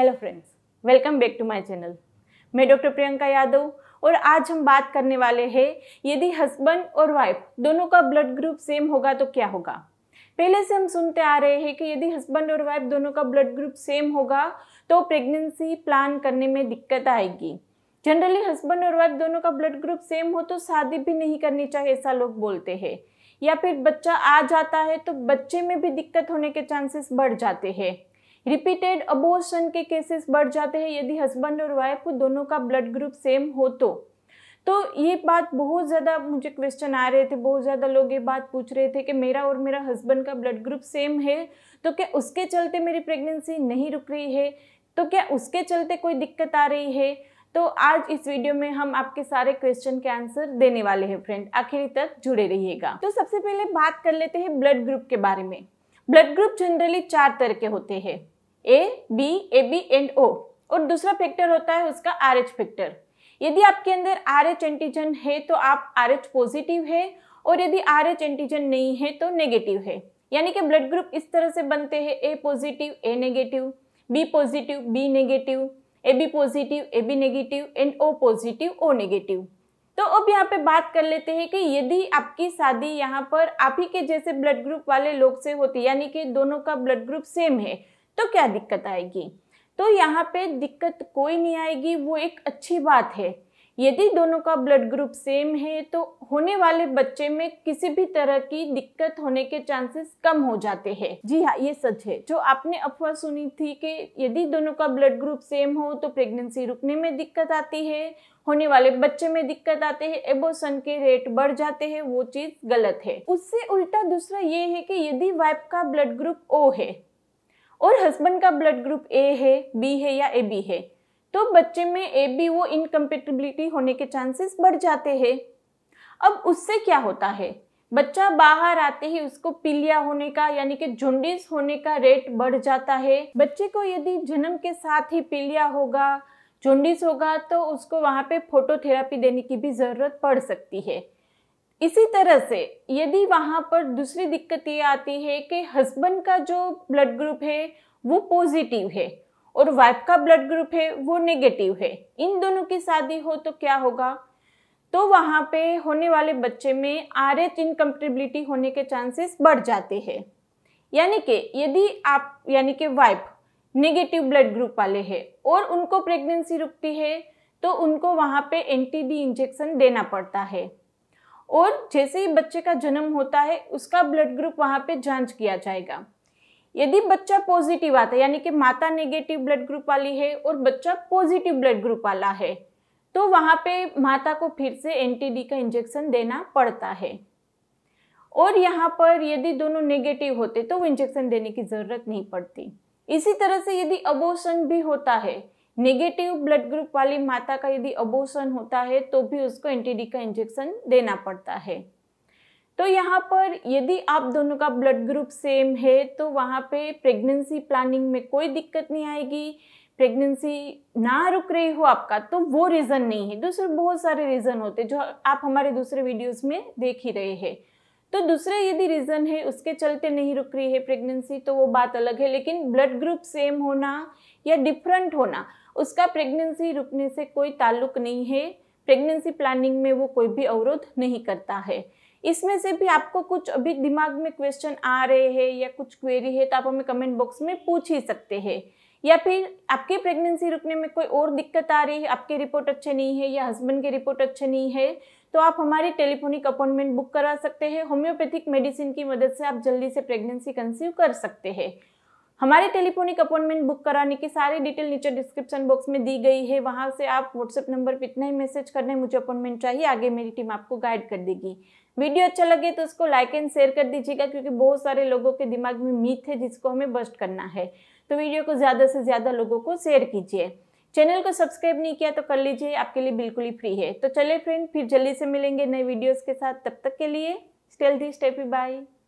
hello friends welcome back to my channel मैं doctor Priyanka Yadav और आज हम बात करने वाले हैं यदि हस्बैंड और वाइफ दोनों का ब्लड ग्रुप सेम होगा तो क्या होगा पहले से हम सुनते आ रहे हैं कि यदि हस्बैंड और वाइफ दोनों का ब्लड ग्रुप सेम होगा तो प्रेगनेंसी प्लान करने में दिक्कत आएगी जनरली हस्बैंड और वाइफ दोनों का ब्लड ग्रुप सेम हो तो शादी भी नहीं करनी चाहिए ऐसा लोग बोलते हैं या फिर बच्चा आ जाता है तो बच्चे में भी दिक्कत होने के चांसेस बढ़ जाते हैं रिपीटेड अबोर्शन के केसेस बढ़ जाते हैं यदि हस्बैंड और वाइफ दोनों का ब्लड ग्रुप सेम हो तो तो ये बात बहुत ज़्यादा मुझे क्वेश्चन आ रहे थे बहुत ज़्यादा लोग ये बात पूछ रहे थे कि मेरा और मेरा हस्बैंड का ब्लड ग्रुप सेम है तो क्या उसके चलते मेरी प्रेगनेंसी नहीं रुक रही है तो क्या उसके चलते कोई दिक्कत आ रही है तो आज इस वीडियो में हम आपके सारे क्वेश्चन के आंसर देने वाले हैं फ्रेंड आखिरी तक जुड़े रहिएगा तो सबसे पहले बात कर लेते हैं ब्लड ग्रुप के बारे में ब्लड ग्रुप जनरली चार तरह के होते हैं A B A B and O और दूसरा फैक्टर होता है उसका आर एच फैक्टर यदि आपके अंदर आर एच एंटीजन है तो आप आर एच पॉजिटिव है और यदि आर एच एंटीजन नहीं है तो नेगेटिव है यानी कि ब्लड ग्रुप इस तरह से बनते हैं A positive A negative B positive B negative A B positive A B negative and O positive O negative तो अब यहाँ पे बात कर लेते हैं कि यदि आपकी शादी यहाँ पर आप ही के जैसे ब्लड ग्रुप वाले लोग से होती यानी कि दोनों का ब्लड ग्रुप सेम है तो क्या दिक्कत आएगी तो यहाँ पे दिक्कत कोई नहीं आएगी वो एक अच्छी बात है यदि दोनों का ब्लड ग्रुप सेम है तो होने वाले बच्चे में किसी भी तरह की दिक्कत होने के चांसेस कम हो जाते हैं जी हाँ ये सच है जो आपने अफवाह सुनी थी कि यदि दोनों का ब्लड ग्रुप सेम हो तो प्रेगनेंसी रुकने में दिक्कत आती है होने वाले बच्चे में दिक्कत आते हैं एबोसन के रेट बढ़ जाते हैं वो चीज़ गलत है उससे उल्टा दूसरा ये है कि यदि वाइफ का ब्लड ग्रुप ओ है और हस्बैंड का ब्लड ग्रुप ए है बी है या ए बी है तो बच्चे में ए बी वो इनकम्पेटिबिलिटी होने के चांसेस बढ़ जाते हैं अब उससे क्या होता है बच्चा बाहर आते ही उसको पीलिया होने का यानी कि झुंडिस होने का रेट बढ़ जाता है बच्चे को यदि जन्म के साथ ही पीलिया होगा झुंडिस होगा तो उसको वहाँ पे फोटोथेरापी देने की भी ज़रूरत पड़ सकती है इसी तरह से यदि वहाँ पर दूसरी दिक्कत ये आती है कि हस्बैंड का जो ब्लड ग्रुप है वो पॉजिटिव है और वाइफ का ब्लड ग्रुप है वो नेगेटिव है इन दोनों की शादी हो तो क्या होगा तो वहाँ पे होने वाले बच्चे में आर एच इनकम्पेटिबिलिटी होने के चांसेस बढ़ जाते हैं यानी कि यदि आप यानी कि वाइफ नेगेटिव ब्लड ग्रुप वाले हैं और उनको प्रेगनेंसी रुकती है तो उनको वहाँ पे एंटीडी इंजेक्शन देना पड़ता है और जैसे ही बच्चे का जन्म होता है उसका ब्लड ग्रुप वहाँ पे जांच किया जाएगा यदि बच्चा पॉजिटिव आता है यानी कि माता नेगेटिव ब्लड ग्रुप वाली है और बच्चा पॉजिटिव ब्लड ग्रुप वाला है तो वहां पे माता को फिर से एनटीडी का इंजेक्शन देना पड़ता है और यहाँ पर यदि दोनों नेगेटिव होते तो वो इंजेक्शन देने की ज़रूरत नहीं पड़ती इसी तरह से यदि अबोशन भी होता है नेगेटिव ब्लड ग्रुप वाली माता का यदि अबोशन होता है तो भी उसको एनटीडी का इंजेक्शन देना पड़ता है तो यहाँ पर यदि आप दोनों का ब्लड ग्रुप सेम है तो वहाँ पे प्रेगनेंसी प्लानिंग में कोई दिक्कत नहीं आएगी प्रेगनेंसी ना रुक रही हो आपका तो वो रीज़न नहीं है दूसरे बहुत सारे रीज़न होते जो आप हमारे दूसरे वीडियोस में देख ही रहे हैं तो दूसरा यदि रीज़न है उसके चलते नहीं रुक रही है प्रेगनेंसी तो वो बात अलग है लेकिन ब्लड ग्रुप सेम होना या डिफरेंट होना उसका प्रेगनेंसी रुकने से कोई ताल्लुक नहीं है प्रेगनेंसी प्लानिंग में वो कोई भी अवरोध नहीं करता है इसमें से भी आपको कुछ अभी दिमाग में क्वेश्चन आ रहे हैं या कुछ क्वेरी है तो आप हमें कमेंट बॉक्स में पूछ ही सकते हैं या फिर आपकी प्रेगनेंसी रुकने में कोई और दिक्कत आ रही है आपकी रिपोर्ट अच्छे नहीं है या हस्बैंड की रिपोर्ट अच्छे नहीं है तो आप हमारी टेलीफोनिक अपॉइंटमेंट बुक करा सकते हैं होम्योपैथिक मेडिसिन की मदद से आप जल्दी से प्रेगनेंसी कंसीव कर सकते हैं हमारे टेलीफोनिक अपॉइंटमेंट बुक कराने की सारी डिटेल नीचे डिस्क्रिप्शन बॉक्स में दी गई है वहाँ से आप व्हाट्सएप नंबर पर इतना ही मैसेज करना है मुझे अपॉइंटमेंट चाहिए आगे मेरी टीम आपको गाइड कर देगी वीडियो अच्छा लगे तो उसको लाइक एंड शेयर कर दीजिएगा क्योंकि बहुत सारे लोगों के दिमाग में मीथ है जिसको हमें बस्ट करना है तो वीडियो को ज़्यादा से ज़्यादा लोगों को शेयर कीजिए चैनल को सब्सक्राइब नहीं किया तो कर लीजिए आपके लिए बिल्कुल ही फ्री है तो चले फ्रेंड फिर जल्दी से मिलेंगे नए वीडियोज़ के साथ तब तक के लिए स्टेल दी स्टेपी बाय